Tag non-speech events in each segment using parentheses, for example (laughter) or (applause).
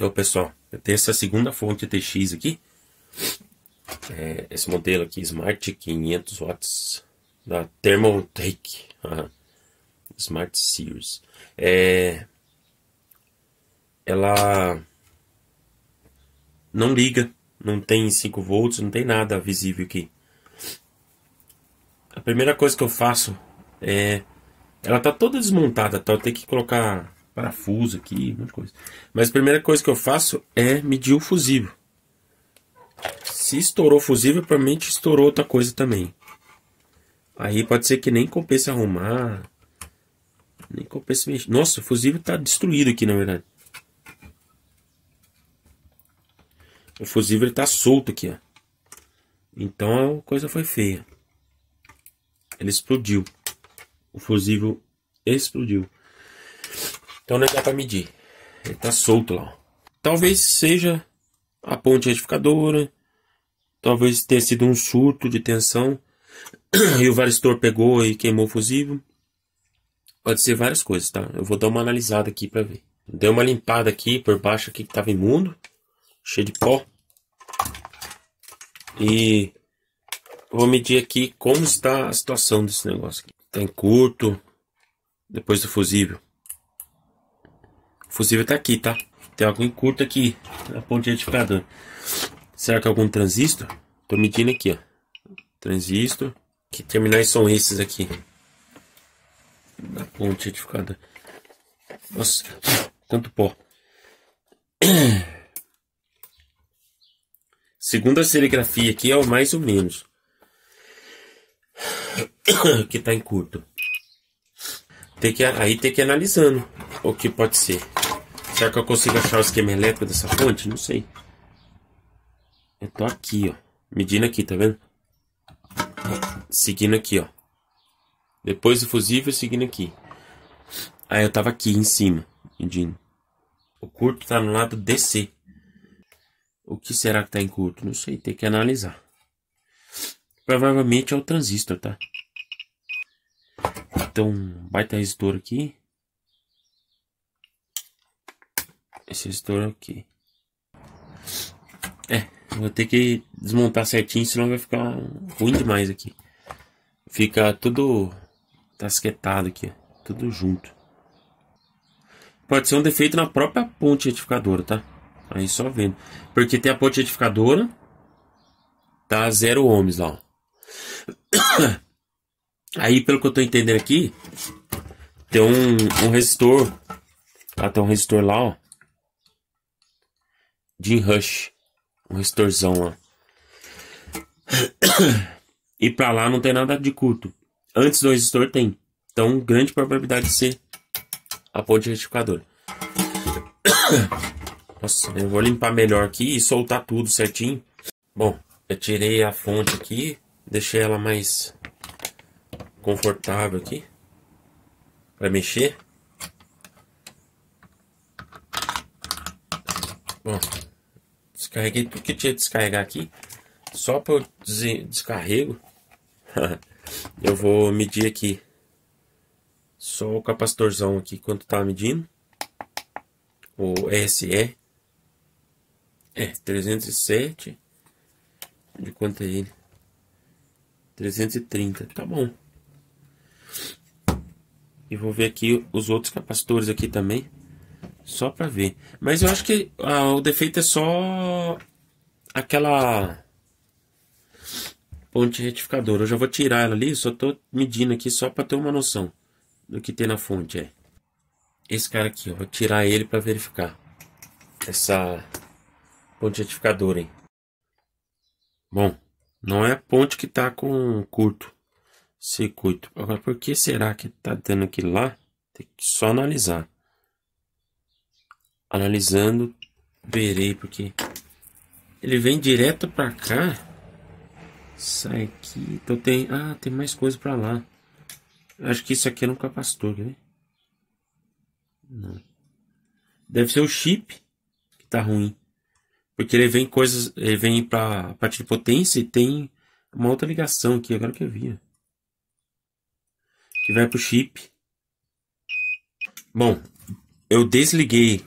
Então, pessoal, eu tenho essa segunda fonte TX aqui. É, esse modelo aqui, Smart 500 watts da Thermaltake. Smart Series. É, ela não liga, não tem 5 volts, não tem nada visível aqui. A primeira coisa que eu faço é ela tá toda desmontada, então Eu tenho que colocar parafuso aqui, um monte de coisa. Mas a primeira coisa que eu faço é medir o fusível. Se estourou o fusível, provavelmente estourou outra coisa também. Aí pode ser que nem compense arrumar. Nem compensa mexer. Nossa, o fusível está destruído aqui, na verdade. O fusível está solto aqui, ó. Então a coisa foi feia. Ele explodiu. O fusível explodiu. Então não é dá para medir. Ele tá solto lá. Talvez seja a ponte retificadora. Talvez tenha sido um surto de tensão. e o varistor pegou e queimou o fusível. Pode ser várias coisas, tá? Eu vou dar uma analisada aqui para ver. Dei uma limpada aqui por baixo aqui que tava imundo. Cheio de pó. E vou medir aqui como está a situação desse negócio. Aqui. Tá em curto. Depois do fusível fusível tá aqui, tá? Tem em curto aqui na ponte de edificador. Será que é algum transistor? Tô medindo aqui, ó. Transistor. Que terminais são esses aqui? Na ponte edificador. Nossa, quanto pó. (clears throat) Segundo a serigrafia aqui é o mais ou menos. (clears throat) que tá em curto. Tem que, aí tem que ir analisando o que pode ser. Será que eu consigo achar o esquema elétrico dessa fonte? Não sei. Eu tô aqui, ó. Medindo aqui, tá vendo? Seguindo aqui, ó. Depois do fusível, seguindo aqui. Aí eu tava aqui em cima, medindo. O curto tá no lado DC. O que será que tá em curto? Não sei, tem que analisar. Provavelmente é o transistor, tá? Então, baita resistor aqui. esse estouro aqui. É, vou ter que desmontar certinho, senão vai ficar ruim demais aqui. Fica tudo tasquetado aqui, tudo junto. Pode ser um defeito na própria ponte edificadora, tá? Aí só vendo. Porque tem a ponte edificadora, tá zero ohms lá, ó. (coughs) Aí, pelo que eu tô entendendo aqui, tem um, um resistor. Ah, tem um resistor lá, ó. Jim Rush. Um restorzão lá. e pra lá não tem nada de culto. Antes do resistor tem. Então, grande probabilidade de ser a ponte retificadora. Nossa, eu vou limpar melhor aqui e soltar tudo certinho. Bom, eu tirei a fonte aqui, deixei ela mais confortável aqui Pra mexer. Bom, Descarreguei tudo que tinha que descarregar aqui. Só para eu descarrego. (laughs) eu vou medir aqui. Só o capacitorzão aqui, quanto tá medindo. O RSE. É, 307. De quanto é ele? 330, tá bom. E vou ver aqui os outros capacitores aqui também. Só pra ver. Mas eu acho que ah, o defeito é só aquela ponte retificadora. Eu já vou tirar ela ali, só tô medindo aqui só pra ter uma noção do que tem na fonte. É. Esse cara aqui, ó, vou tirar ele pra verificar. Essa ponte retificadora, hein. Bom, não é a ponte que tá com curto circuito. Agora, por que será que tá dando aquilo lá? Tem que só analisar analisando. Verei, porque ele vem direto para cá. Sai aqui. Então tem. Ah, tem mais coisa para lá. Acho que isso aqui é um capacitor, né? Não. Deve ser o chip que tá ruim. Porque ele vem coisas. Ele vem pra parte de potência e tem uma outra ligação aqui, agora que eu via. Que vai pro chip. Bom, eu desliguei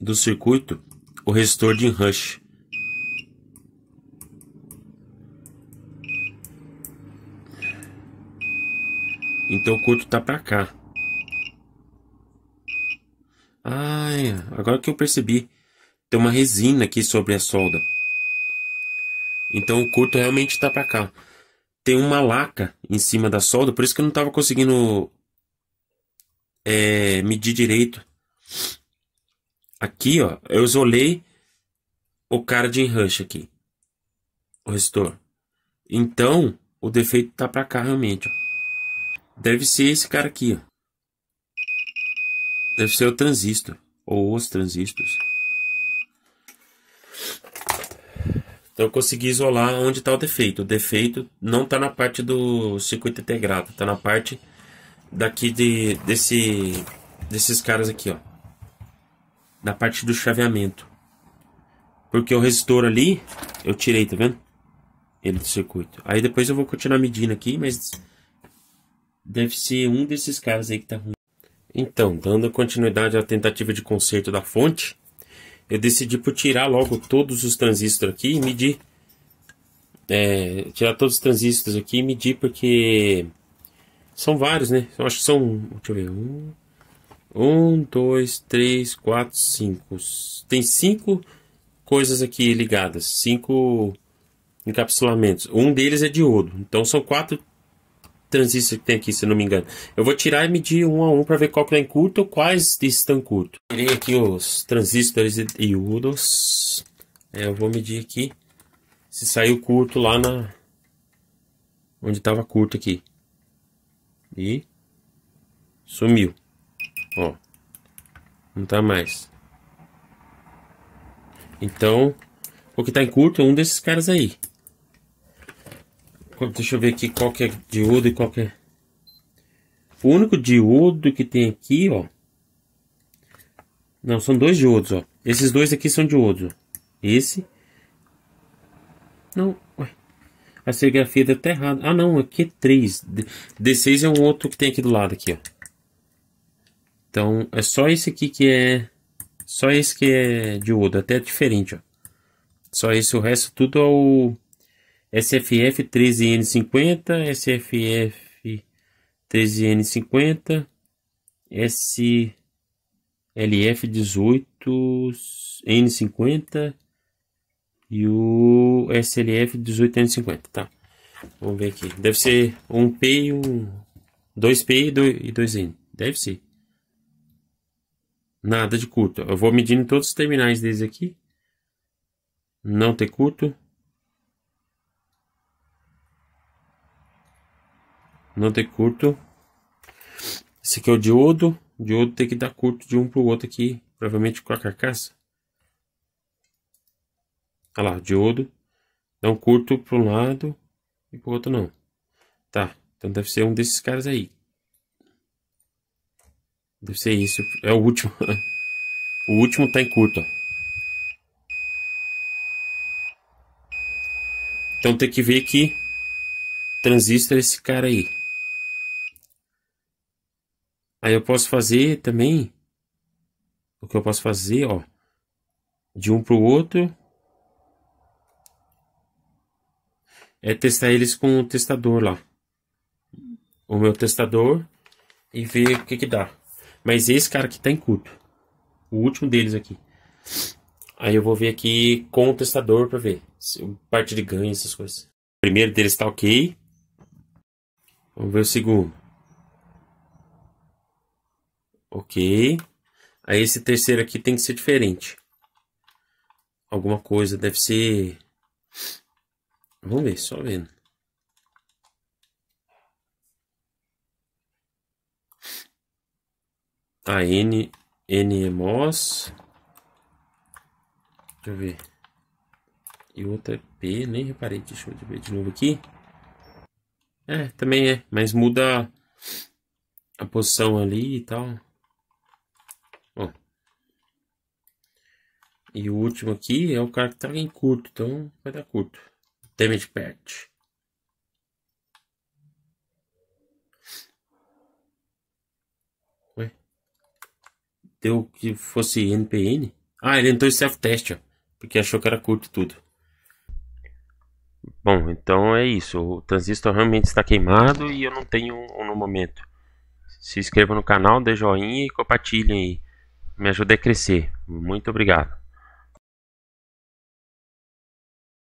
do circuito o resistor de rush. Então o curto tá para cá. Ai, agora que eu percebi, tem uma resina aqui sobre a solda. Então o curto realmente está para cá. Tem uma laca em cima da solda, por isso que eu não estava conseguindo é, medir direito. Aqui, ó, eu isolei o cara de rush aqui. O resistor. Então, o defeito tá para cá realmente, ó. Deve ser esse cara aqui, ó. Deve ser o transistor. Ou os transistores. Então eu consegui isolar onde está o defeito. O defeito não está na parte do circuito integrado, está na parte daqui de, desse, desses caras aqui, ó da parte do chaveamento. Porque o resistor ali, eu tirei, tá vendo? Ele do circuito. Aí depois eu vou continuar medindo aqui, mas deve ser um desses caras aí que tá ruim. Então, dando continuidade à tentativa de conserto da fonte, eu decidi por tirar logo todos os transistores aqui e medir. É, tirar todos os transistores aqui e medir porque são vários, né? Eu acho que são, deixa eu ver, um, um, dois, três, quatro, cinco. Tem cinco coisas aqui ligadas, cinco encapsulamentos. Um deles é diodo. Então são quatro transistores que tem aqui, se não me engano. Eu vou tirar e medir um a um para ver qual que é em curto ou quais estão curto. Tirei aqui os transistores diodos. É, eu vou medir aqui se saiu curto lá na onde estava curto aqui. E sumiu. Ó. Não tá mais. Então, o que tá em curto é um desses caras aí. Deixa eu ver aqui qual que é diodo e qual que é. O único diodo que tem aqui, ó. Não, são dois diodos, ó. Esses dois aqui são diodos, ó. Esse. Não, ué. A serigrafia tá até errada. Ah, não, aqui é 3. D6 é um outro que tem aqui do lado, aqui, ó. Então é só esse aqui que é. Só esse que é diodo, até é diferente. Ó. Só esse, o resto tudo é o SFF 13N50, SFF 13N50, SLF 18N50 e o SLF 18N50, tá? Vamos ver aqui. Deve ser um P e um 2P e 2N. Deve ser. Nada de curto. Eu vou medindo todos os terminais desde aqui. Não ter curto. Não ter curto. Esse aqui é o diodo. O diodo tem que dar curto de um para o outro aqui. Provavelmente com a carcaça. Olha lá, o diodo. Dá um curto para um lado e para o outro não. Tá, então deve ser um desses caras aí. Deve ser isso. É o último. (laughs) o último tá em curto. Então tem que ver que transistor esse cara aí. Aí eu posso fazer também. O que eu posso fazer, ó. De um para o outro. É testar eles com o testador lá. O meu testador. E ver o que que dá. Mas esse cara aqui tá inculto. O último deles aqui. Aí eu vou ver aqui com o testador para ver. se Parte de ganho, essas coisas. O primeiro deles tá ok. Vamos ver o segundo. Ok. Aí esse terceiro aqui tem que ser diferente. Alguma coisa deve ser. Vamos ver, só vendo. a N N NMOS. Deixa eu ver. E outra é P, nem reparei. Deixa eu ver de novo aqui. É, também é, mas muda a posição ali e tal. Bom. E o último aqui é o cara que tá em curto, então vai dar curto. Damage patch. deu que fosse NPN. Ah, ele entrou em self-test, porque achou que era curto tudo. Bom, então é isso. O transistor realmente está queimado e eu não tenho um no momento. Se inscreva no canal, dê joinha e compartilhe, aí. Me ajuda a crescer. Muito obrigado.